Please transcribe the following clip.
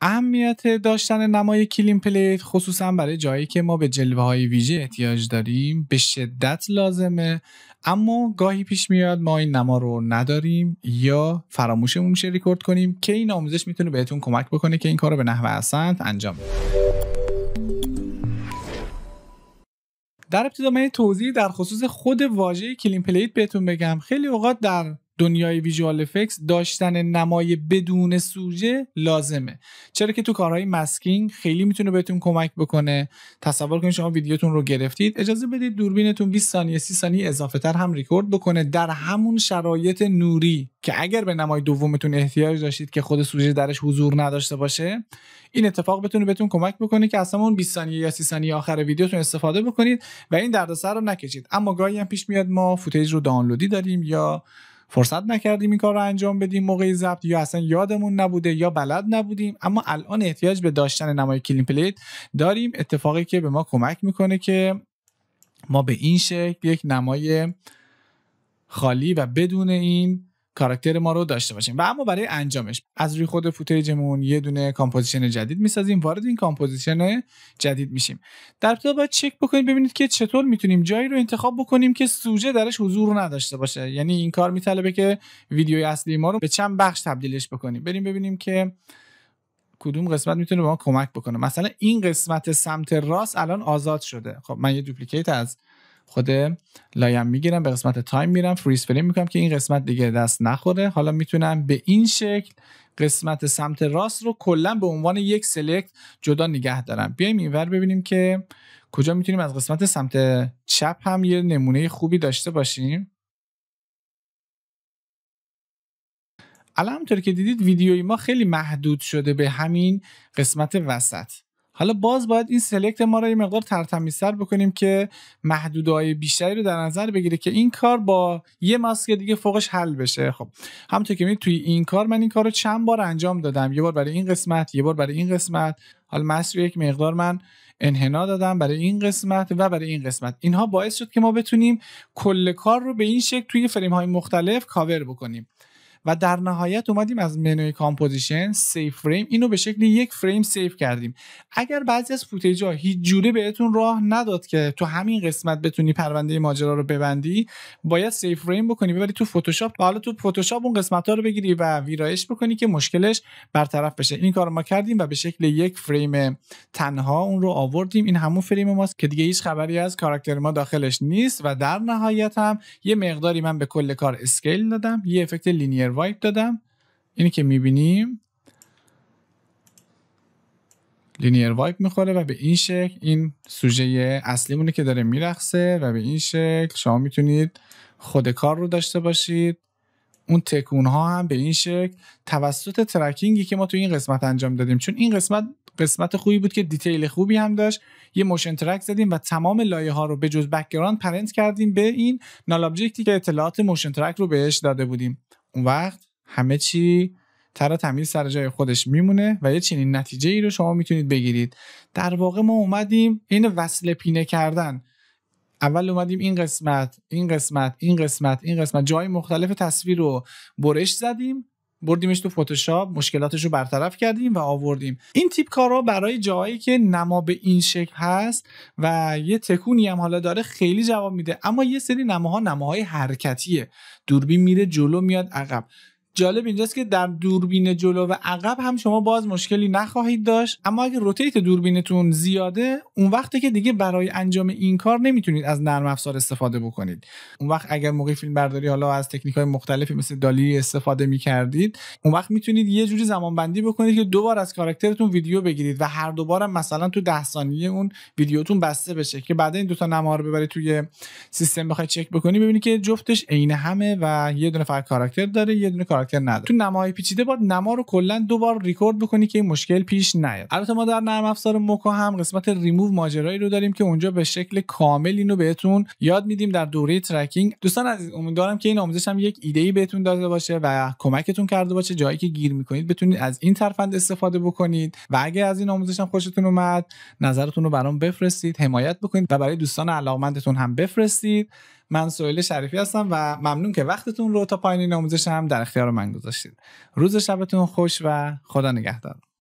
اهمیت داشتن نمای کلین پلیت خصوصا برای جایی که ما به جلوه های ویژه احتیاج داریم به شدت لازمه اما گاهی پیش میاد ما این نما رو نداریم یا فراموشمون میشه ریکورد کنیم که این آموزش میتونه بهتون کمک بکنه که این کار رو به نحوه اصند انجام در ابتدا من توضیح در خصوص خود واژه کلین پلیت بهتون بگم خیلی اوقات در دنیای ویژوال افکس داشتن نمای بدون سوژه لازمه چرا که تو کارهای ماسکینگ خیلی میتونه بهتون کمک بکنه تصور کنید شما ویدیوتون رو گرفتید اجازه بدید دوربینتون 20 ثانیه 30 ثانیه اضافه تر هم ریکورد بکنه در همون شرایط نوری که اگر به نمای دومتون احتیاج داشتید که خود سوژه درش حضور نداشته باشه این اتفاق بتونه بهتون کمک بکنه که اصلا اون 20 ثانیه یا 30 ثانیه آخر ویدیوتون استفاده بکنید و این دردسر رو نکشید اما گاهی هم پیش میاد ما فوتیج رو دانلودی داریم یا فرصت نکردیم این کار رو انجام بدیم موقع ضبط یا اصلا یادمون نبوده یا بلد نبودیم اما الان احتیاج به داشتن نمای کلین پلیت داریم اتفاقی که به ما کمک میکنه که ما به این شکل یک نمای خالی و بدون این کاراکتر ما رو داشته باشیم و اما برای انجامش از روی خود فوتیجمون یه دونه کامپوزیشن جدید میسازیم وارد این کامپوزیشن جدید میشیم در ابتدا باید چک بکنید ببینید که چطور میتونیم جایی رو انتخاب بکنیم که سوژه درش حضور نداشته باشه یعنی این کار میطلبه که ویدیوی اصلی ما رو به چند بخش تبدیلش بکنیم بریم ببینیم که کدوم قسمت میتونه به ما کمک بکنه مثلا این قسمت سمت راست الان آزاد شده خب من یه دوپلیکیت از خود لایم میگیرم به قسمت تایم میرم فریز فریم میکنم که این قسمت دیگه دست نخوره حالا میتونم به این شکل قسمت سمت راست رو کلا به عنوان یک سلکت جدا نگه دارم بیایم اینور ببینیم که کجا میتونیم از قسمت سمت چپ هم یه نمونه خوبی داشته باشیم الان همونطور که دیدید ویدیوی ما خیلی محدود شده به همین قسمت وسط حالا باز باید این سلکت ما رو یه مقدار ترتمیزتر بکنیم که محدودهای بیشتری رو در نظر بگیره که این کار با یه ماسک دیگه فوقش حل بشه خب همونطور که می توی این کار من این کار رو چند بار انجام دادم یه بار برای این قسمت یه بار برای این قسمت حالا ماسک رو یک مقدار من انحنا دادم برای این قسمت و برای این قسمت اینها باعث شد که ما بتونیم کل کار رو به این شکل توی فریم های مختلف کاور بکنیم و در نهایت اومدیم از منوی کامپوزیشن سیف فریم اینو به شکل یک فریم سیف کردیم اگر بعضی از فوتیج ها هیچ جوره بهتون راه نداد که تو همین قسمت بتونی پرونده ماجرا رو ببندی باید سیف فریم بکنی ببری تو فتوشاپ حالا تو فتوشاپ اون قسمت ها رو بگیری و ویرایش بکنی که مشکلش برطرف بشه این کار ما کردیم و به شکل یک فریم تنها اون رو آوردیم این همون فریم ماست که دیگه هیچ خبری از کاراکتر ما داخلش نیست و در نهایت هم یه مقداری من به کل کار اسکیل دادم یه افکت لینیر وایپ دادم اینی که میبینیم لینیر وایپ میخوره و به این شکل این سوژه اصلیمونه که داره میرخصه و به این شکل شما میتونید خود کار رو داشته باشید اون تکون ها هم به این شکل توسط ترکینگی که ما تو این قسمت انجام دادیم چون این قسمت قسمت خوبی بود که دیتیل خوبی هم داشت یه موشن ترک زدیم و تمام لایه ها رو به جز بکگراند پرنت کردیم به این نال که اطلاعات موشن ترک رو بهش داده بودیم اون وقت همه چی تر تمیز سر جای خودش میمونه و یه چنین نتیجه ای رو شما میتونید بگیرید در واقع ما اومدیم این وصل پینه کردن اول اومدیم این قسمت این قسمت این قسمت این قسمت جای مختلف تصویر رو برش زدیم بردیمش تو فتوشاپ مشکلاتش رو برطرف کردیم و آوردیم این تیپ کارا برای جایی که نما به این شکل هست و یه تکونی هم حالا داره خیلی جواب میده اما یه سری نماها نماهای حرکتیه دوربین میره جلو میاد عقب جالب اینجاست که در دوربین جلو و عقب هم شما باز مشکلی نخواهید داشت اما اگر روتیت دوربینتون زیاده اون وقته که دیگه برای انجام این کار نمیتونید از نرم افزار استفاده بکنید اون وقت اگر موقع فیلم برداری حالا از تکنیک های مختلفی مثل دالی استفاده میکردید اون وقت میتونید یه جوری زمان بندی بکنید که دوبار از کاراکترتون ویدیو بگیرید و هر دوبارم مثلا تو 10 ثانیه اون ویدیوتون بسته بشه که بعد این دوتا نما رو ببرید توی سیستم بخواید چک بکنی ببینید که جفتش عین همه و یه دونه فقط کاراکتر داره یه دونه نداره تو نمای پیچیده باید نما رو کلا دو بار ریکورد بکنی که این مشکل پیش نیاد البته ما در نرم افزار موکا هم قسمت ریموو ماجرایی رو داریم که اونجا به شکل کامل اینو بهتون یاد میدیم در دوره ترکینگ دوستان عزیز امیدوارم که این آموزش هم یک ایده ای بهتون داده باشه و کمکتون کرده باشه جایی که گیر میکنید بتونید از این ترفند استفاده بکنید و اگه از این آموزش هم خوشتون اومد نظرتون رو برام بفرستید حمایت بکنید و برای دوستان علاقمندتون هم بفرستید من سویل شریفی هستم و ممنون که وقتتون رو تا پایین آموزش هم در اختیار من گذاشتید روز شبتون خوش و خدا نگهدار